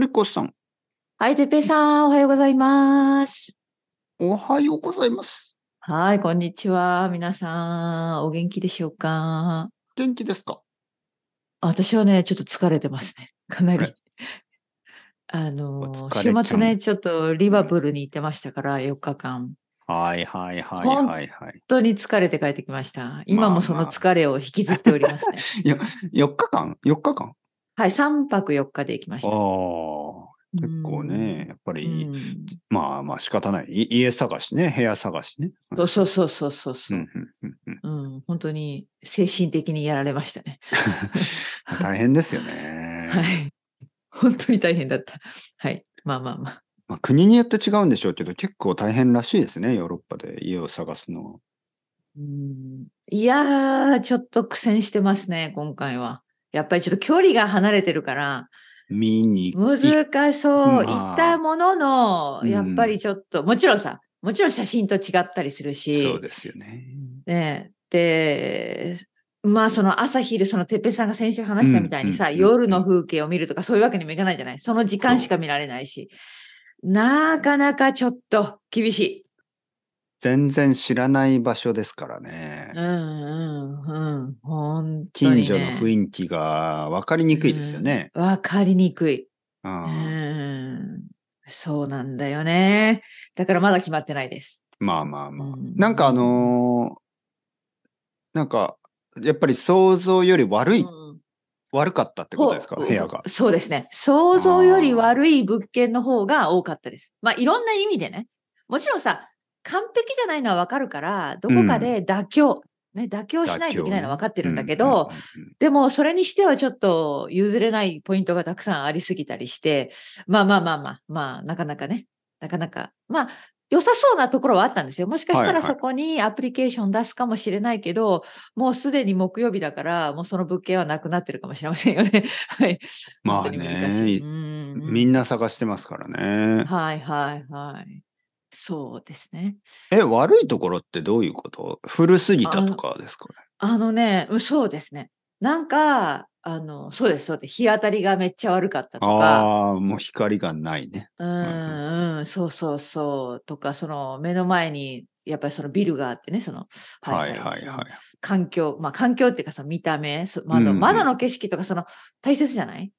りこさん。はい、てっぺいさん、おはようございます。おはようございます。はい、こんにちは。皆さん、お元気でしょうか元気ですか私はね、ちょっと疲れてますね。かなり。あの、週末ね、ちょっとリバプールに行ってましたから、4日間。はいはいはいはい、はい。本当に疲れて帰ってきました。今もその疲れを引きずっておりますね。まあまあ、いや、4日間 ?4 日間はい、3泊4日で行きました。あ結構ね、やっぱり、まあまあ仕方ない。家探しね、部屋探しね。そうそうそうそうそう。うん、本当に精神的にやられましたね。大変ですよね。はい。本当に大変だった。はい。まあまあまあ。まあ、国によって違うんでしょうけど、結構大変らしいですね、ヨーロッパで家を探すのは。うん、いやー、ちょっと苦戦してますね、今回は。やっぱりちょっと距離が離れてるから、見に難しそう。行ったものの、やっぱりちょっと、うん、もちろんさ、もちろん写真と違ったりするし。そうですよね。ねで、まあその朝昼、そのてっぺんさんが先週話したみたいにさ、うん、夜の風景を見るとかそういうわけにもいかないじゃないその時間しか見られないし。なかなかちょっと厳しい。全然知らない場所ですからね。うんうんうん。本当に、ね、近所の雰囲気が分かりにくいですよね。うん、分かりにくい。うん。そうなんだよね。だからまだ決まってないです。まあまあまあ。うん、なんかあのー、なんか、やっぱり想像より悪い、うん、悪かったってことですか、部屋が。そうですね。想像より悪い物件の方が多かったです。まあいろんな意味でね。もちろんさ、完璧じゃないのはわかるから、どこかで妥協、うん、ね、妥協しないといけないのは分かってるんだけど、うんうん、でもそれにしてはちょっと譲れないポイントがたくさんありすぎたりして、まあまあまあまあ、まあなかなかね、なかなか、まあ良さそうなところはあったんですよ。もしかしたらそこにアプリケーション出すかもしれないけど、はいはい、もうすでに木曜日だから、もうその物件はなくなってるかもしれませんよね。はい。まあね、みんな探してますからね。はいはいはい。そうですね。え、悪いところってどういうこと古すぎたとかですかねあのね、そうですね。なんか、あの、そうです、そうです。日当たりがめっちゃ悪かったとか。ああ、もう光がないね。うん、うん、そうそうそう。とか、その目の前に、やっぱりそのビルがあってね、その、はいはいはい。環境、まあ環境っていうかその見た目、窓、うん、窓の景色とかその大切じゃない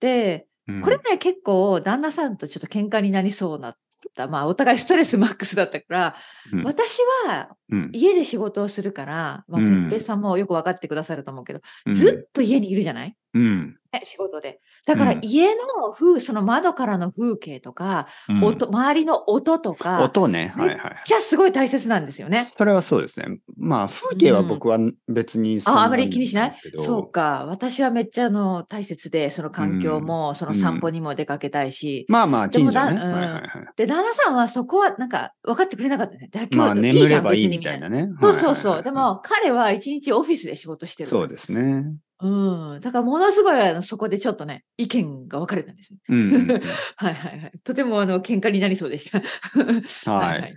で、これね、結構旦那さんとちょっと喧嘩になりそうなた。まあ、お互いストレスマックスだったから、うん、私は家で仕事をするから、まあ、てっぺいさんもよく分かってくださると思うけど、ずっと家にいるじゃないうん、仕事で。だから家の風、うん、その窓からの風景とか、うん、音、周りの音とか。音ね。はいはい。じゃすごい大切なんですよね。それはそうですね。まあ風景は僕は別に、うん、あ、あまり気にしないそうか。私はめっちゃあの大切で、その環境も、その散歩にも出かけたいし。まあまあ、近所ね。で、はいはい、旦那さんはそこはなんか分かってくれなかったね。だ今日はいいじゃん、まあ、眠ればいいみたいなね。そうそうそう。でも彼は一日オフィスで仕事してる。そうですね。うん。だからものすごいあのそこでちょっとね、意見が分かれたんです はいはいはい。とてもあの喧嘩になりそうでした。はい、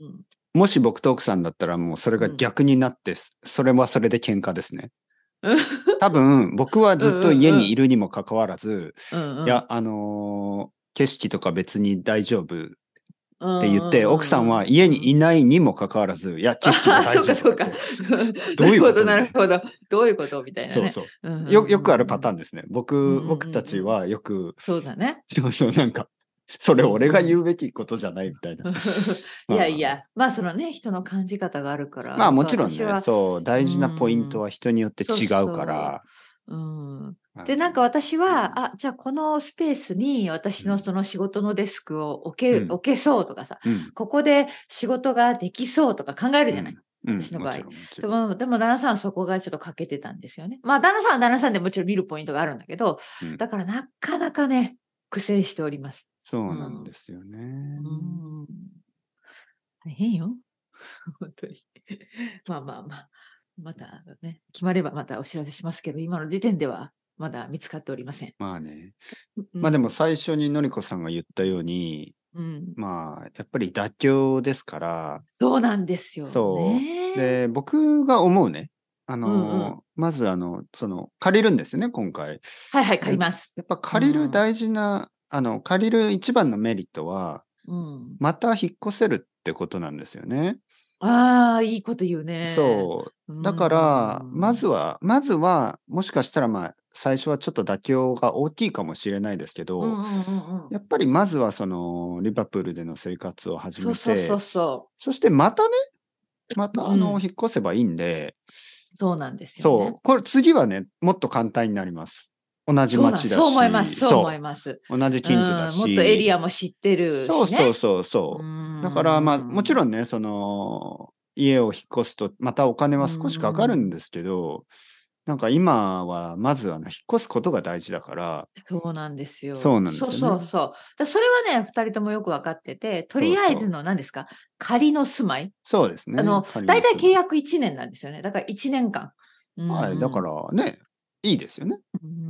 うん。もし僕と奥さんだったらもうそれが逆になって、うん、それはそれで喧嘩ですね。多分僕はずっと家にいるにもかかわらず、うんうん、いや、あのー、景色とか別に大丈夫って言って、奥さんは家にいないにもかかわらず、いや、知識が大丈そうか、そうか。どういうことなるほど、どういうことみたいな、ね、そうそう、よ。よくあるパターンですね。僕、僕たちはよく。そうだね。そうそう、なんか。それ俺が言うべきことじゃないみたいな。いやいや、まあそのね、人の感じ方があるから。まあもちろんね、そう、大事なポイントは人によって違うから。うん。で、なんか私は、あ、じゃあこのスペースに私のその仕事のデスクを置ける、置けそうとかさ、ここで仕事ができそうとか考えるじゃない。私の場合、でも。でも旦那さんはそこがちょっと欠けてたんですよね。まあ旦那さんは旦那さんでもちろん見るポイントがあるんだけど、だからなかなかね、苦戦しております。そうなんですよね。大変よ。本当に。まあまあまあ。またね、決まればまたお知らせしますけど、今の時点ではまだ見つかっておりません。まあね。まあでも最初にのりこさんが言ったように、うん、まあやっぱり妥協ですから。そうなんですよ、ね、そう。で、僕が思うね。あの、うんうん、まずあの、その、借りるんですよね、今回。はいはい、借ります。やっぱ借りる大事な、うん、あの、借りる一番のメリットは、うん、また引っ越せるってことなんですよね。ああ、いいこと言うね。そう。だから、まずは、まずは、もしかしたら、まあ、最初はちょっと妥協が大きいかもしれないですけど、うんうんうんやっぱりまずは、その、リバプールでの生活を始めて、そうそうそうそしてまたね、また、あの、引っ越せばいいんで、そうなんですよ、ね、そう。これ、次はね、もっと簡単になります。同じ町だし。そう思います。そう思います。同じ近所だし。もっとエリアも知ってるし、ね、そうそうそうそう。うだから、まあ、もちろんね、その、家を引っ越すと、またお金は少しかかるんですけど、なんか今は、まず、は、ね、引っ越すことが大事だから。そうなんですよ。そうなんですよ、ね、そうそうそう。それはね、二人ともよく分かってて、とりあえずの何ですか、仮の住まい。そうですね。あの、大体契約1年なんですよね。だから1年間。はい、だからね、いいですよね。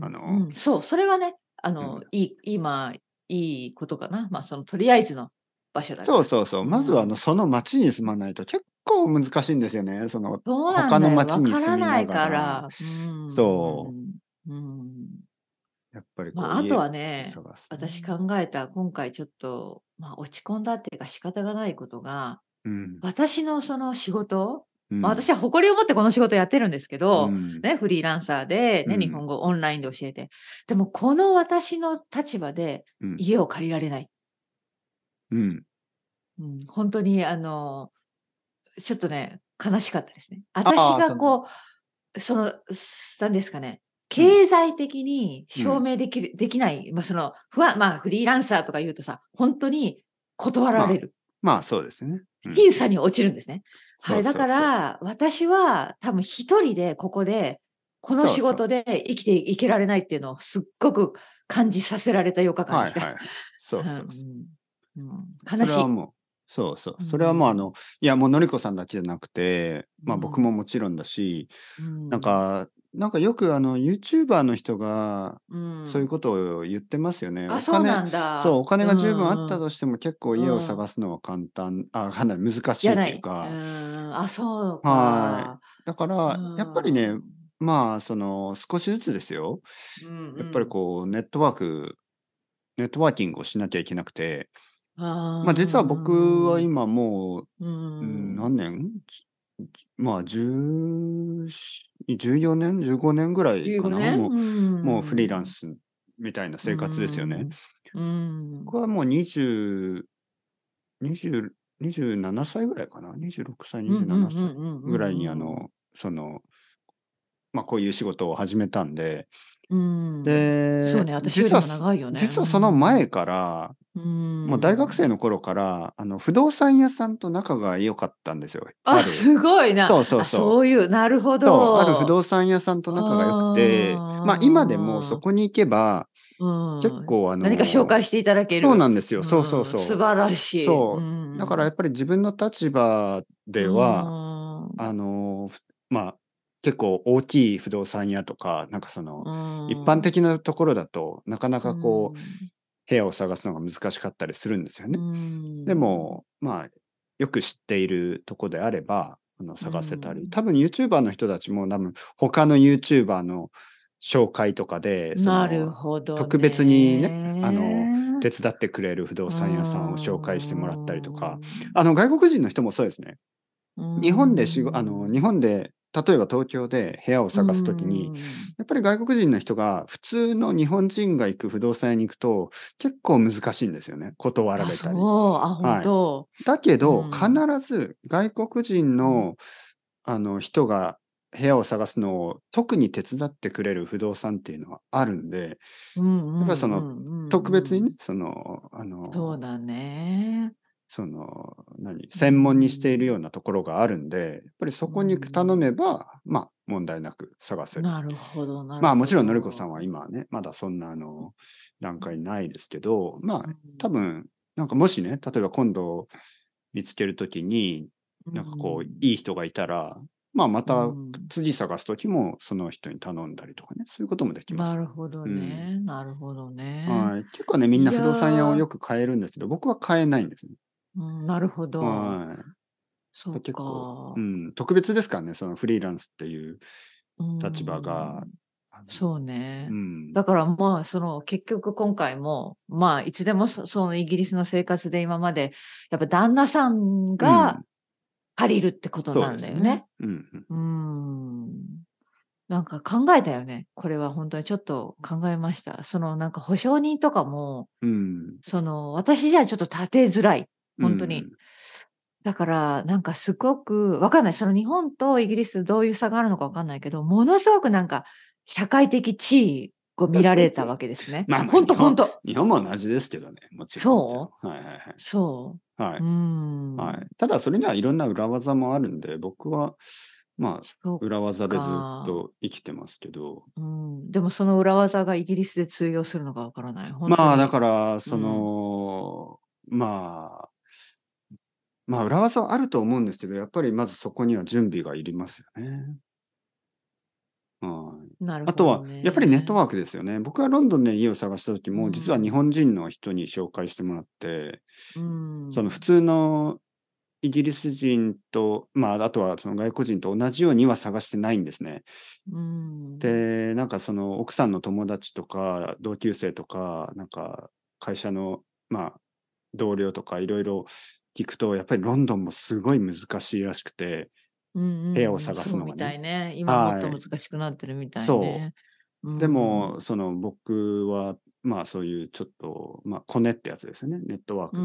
あの、そう、それはね、あの、いい、今、いいことかな。まあ、その、とりあえずの場所だそうそうそう。まずはあの、その町に住まないと結構難しいんですよね。その、他の町に住まないから。そう。うん。やっぱりまあ、あとはね、私考えた、今回ちょっと、まあ、落ち込んだっていうか仕方がないことが、うん、私のその仕事、まあ、私は誇りを持ってこの仕事やってるんですけど、うん、ね、フリーランサーで、ね、日本語オンラインで教えて、でもこの私の立場で家を借りられない。うん、本当にあのちょっとね悲しかったですね。私がこうその何ですかね経済的に証明できる、うん、できない、まあ、その不安、まあ、フリーランサーとか言うとさ、本当に断られる。まあ、まあ、そうですね。僅、う、差、ん、に落ちるんですね。はい。だから、私は多分一人でここで、この仕事で生きていけられないっていうのをすっごく感じさせられた4日間でした。そうそうそう、悲しい。それはもそうそう。それはもうあの、うん、いやもうのりこさんだけじゃなくて、まあ僕ももちろんだし、うん、なんか、なんかよくあの YouTuber の人がそういうことを言ってますよね。うん、お金そうお金が十分あったとしても結構家を探すのは簡単、あかなり難しいっていうか。うあそうか。はい。だからやっぱりね、まあその少しずつですよ。うんうん、やっぱりこうネットワークネットワーキングをしなきゃいけなくて、あまあ実は僕は今もう、うん、何年まあ14年15年ぐらいかなもううん、もうフリーランスみたいな生活ですよね。うん、僕はもう2 7歳ぐらいかな26歳27歳ぐらいにあのそのまあこういう仕事を始めたんで、うん、で、ね、実は、ね、実はその前からもう大学生の頃からあの不動産屋さんと仲が良かったんですよ。あすごいな。そうそうそう。そういうなるほど。ある不動産屋さんと仲が良くてまあ今でもそこに行けば結構あの何か紹介していただける。そうなんですよ。そうそうそう。素晴らしい。そう、だからやっぱり自分の立場ではあのまあ結構大きい不動産屋とかなんかその一般的なところだとなかなかこう、部屋を探すのが難しかったりするんですよね。でも、まあ、よく知っているとこであれば、あの探せたり、多分 YouTuber の人たちも多分他の YouTuber の紹介とかで、そのね、特別にね、あの、手伝ってくれる不動産屋さんを紹介してもらったりとか、あの、外国人の人もそうですね。日本でしあの、日本で例えば東京で部屋を探すときに、やっぱり外国人の人が普通の日本人が行く不動産屋に行くと結構難しいんですよね。断られたり。はい、だけど、必ず外国人の、あの人が部屋を探すのを特に手伝ってくれる不動産っていうのはあるんで、やっぱその特別にね、その、あの、そうだね。その何専門にしているようなところがあるんでやっぱりそこに頼めば、まあ問題なく探せる。なるほどまあもちろんのりこさんは今ねまだそんなあの段階ないですけどまあ多分なんかもしね例えば今度見つけるときになんかこう、いい人がいたらまあ、また次探すときもその人に頼んだりとかね、そういうこともできます。なるほどね、うん、なるほどね。はい。結構ね、みんな不動産屋をよく買えるんですけど、僕は買えないんですね。なるほど。はい、そうか、うん。特別ですからね、そのフリーランスっていう立場が。そうね、うん、だからまあその結局今回もまあいつでもそのイギリスの生活で今までやっぱ旦那さんが借りるってことなんだよね。うん、ねうん、うんなんか考えたよねこれは本当にちょっと考えましたそのなんか保証人とかも、うん、その私じゃちょっと立てづらいっ本当に。だから、なんかすごく、わかんない。その日本とイギリスどういう差があるのかわかんないけど、ものすごくなんか、社会的地位を見られたわけですね。まあ、本当本当。日本も同じですけどね、もちろん。そうはいはいはい。そう。はい。うんはい、ただ、それにはいろんな裏技もあるんで、僕は、まあ、裏技でずっと生きてますけど、うん。でもその裏技がイギリスで通用するのかわからない。まあ、だから、その、うん、まあ、まあ、裏技はあると思うんですけど、やっぱりまずそこには準備がいりますよね。はい、ね、あとは、やっぱりネットワークですよね。僕はロンドンで家を探した時も、実は日本人の人に紹介してもらって、うん、その普通のイギリス人と、まあ、あとはその外国人と同じようには探してないんですね。うん、で、なんかその奥さんの友達とか、同級生とか、なんか会社の、まあ、同僚とかいろいろ聞くと、やっぱりロンドンもすごい難しいらしくて、うんうん、部屋を探すのがね。みたいね。今もっと難しくなってるみたいね。はい、そう。でも、その僕は、まあそういうちょっと、まあコネってやつですよね。ネットワーク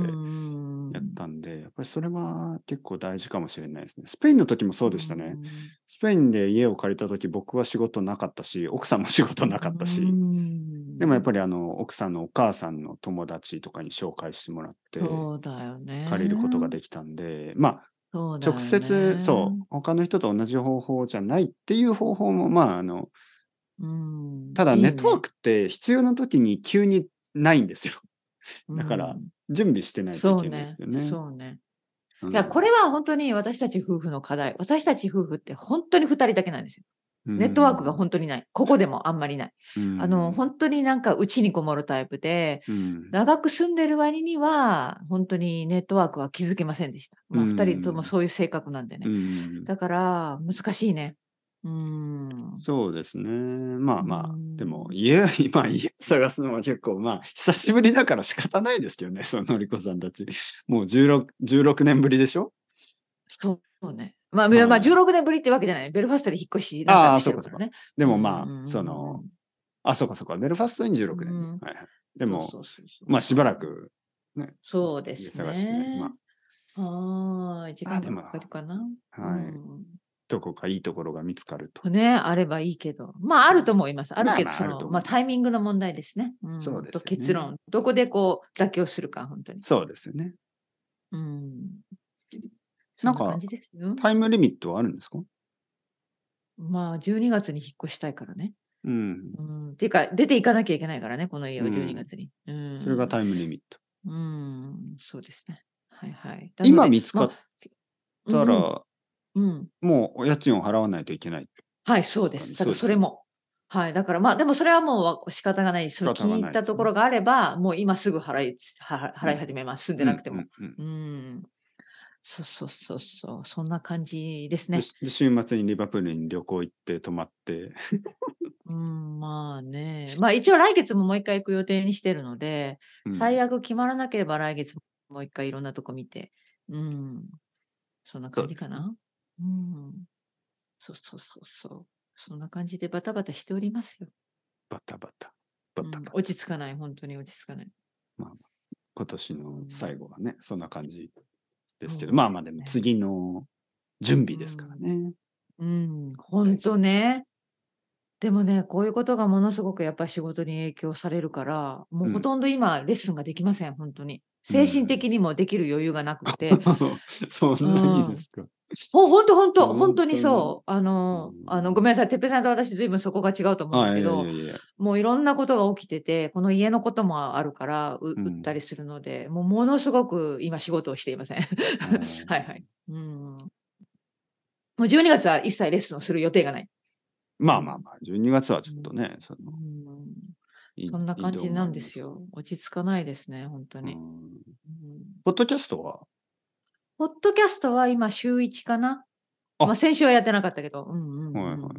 でやったんで、やっぱりそれは結構大事かもしれないですね。スペインの時もそうでしたね。ペインで家を借りた時僕は仕事なかったし奥さんも仕事なかったしでもやっぱりあの奥さんのお母さんの友達とかに紹介してもらって借りることができたんでまあね、直接そう他の人と同じ方法じゃないっていう方法もまああの、ただネットワークって必要な時に急にないんですよ、だから準備してないといけないですよね。そうね、ね、いやこれは本当に私たち夫婦の課題。私たち夫婦って本当に2人だけなんですよ。ネットワークが本当にない。ここでもあんまりない。うん、あの、本当になんかうちにこもるタイプで、うん、長く住んでる割には、本当にネットワークは気づけませんでした。まあ、二人ともそういう性格なんでね。うん、だから、難しいね。うん、そうですね。まあまあ、でも家、今家探すのは結構、まあ、久しぶりだから仕方ないですけどね、そののりこさんたち。もう 16, 16年ぶりでしょそうね。まあ、まあ、まあ、16年ぶりってわけじゃない。ベルファストで引っ越しなんかしてるからね。でもまあ、その、あ、そうかそうか、ベルファストに16年。はい、でもまあしばらく、ね、そうですね。探して、ね、まあ、ああ、時間かかるかな。はい、うんどこかいいところが見つかると。ね、あればいいけど。まあ、あると思います。あるけど、その、まあ、タイミングの問題ですね。うん、そうです、ね、結論。どこでこう、妥協するか、本当に。そうですよね。うん。なんか、タイムリミットはあるんですかまあ、12月に引っ越したいからね。うん。うん、っていうか、出ていかなきゃいけないからね、この家を12月に。うん。それがタイムリミット。うん、そうですね。はいはい。今見つかったら、うん、もう家賃を払わないといけない。はい、そうです。だからそれも。はい。だからまあ、でもそれはもう仕方がない。その気に入ったところがあれば、もう今すぐ払い、払い始めます。住んでなくても。うん。そうそうそうそう、そんな感じですね。週末にリバプールに旅行行って泊まって。うん、まあね。まあ一応来月ももう一回行く予定にしてるので、うん、最悪決まらなければ来月もう一回いろんなとこ見て、うん、そんな感じかな。うん。そうそうそうそう。そんな感じでバタバタしておりますよ。バタバタ。バタバタ。うん、落ち着かない、本当に落ち着かない。まあ、今年の最後はね、うん、そんな感じですけど、まあまあでも次の準備ですからね。うん、本当ね。でもね、こういうことがものすごくやっぱり仕事に影響されるから、もうほとんど今、レッスンができません、本当に。精神的にもできる余裕がなくて。そんなにですか。ほ本当本当本当にそう。あの、あのごめんなさい、てっぺさんと私、ずいぶんそこが違うと思うんだけど、もういろんなことが起きてて、この家のこともあるから、う売ったりするので、もうものすごく今、仕事をしていません。はいはい。うん、もう12月は一切レッスンをする予定がない。まあまあまあ、12月はちょっとね、そのそんな感じなんですよ。落ち着かないですね、本当に。ポッドキャストはポッドキャストは今週1かな。あまあ、先週はやってなかったけど、うんうん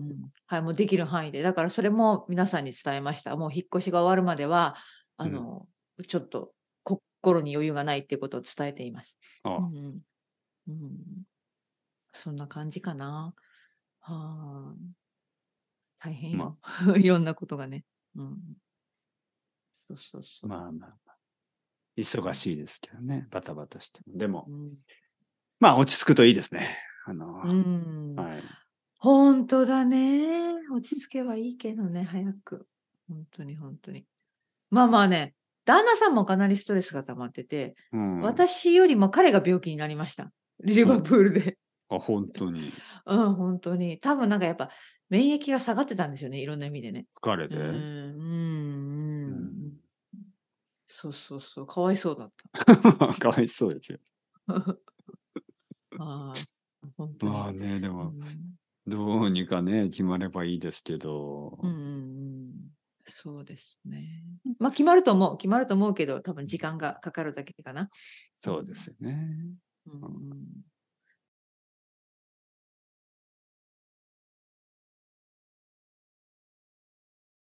はい、もうできる範囲で、だからそれも皆さんに伝えました。もう引っ越しが終わるまでは、あの、うん、ちょっと心に余裕がないっていうことを伝えています。ああうんうん、そんな感じかな。はあ、大変よ、ま いろんなことがね。うん、そうそうそう。まあまあまあ。忙しいですけどね、バタバタしても。でも、うん、まあ、落ち着くといいですね。あの、うん。はい。本当だね。落ち着けばいいけどね、早く。本当に本当に。まあまあね、旦那さんもかなりストレスが溜まってて、うん、私よりも彼が病気になりました。リリバプールで。ん、あ、本当に。うん、本当に。多分なんかやっぱ免疫が下がってたんですよね、いろんな意味でね。疲れて。うん、うん。そうそうそう、かわいそうだった。かわいそうですよ。あ、本当に。まあね、でも、どうにかね、決まればいいですけど。うん、そうですね。まあ、決まると思う、決まると思うけど、多分時間がかかるだけかな。そうですね。うん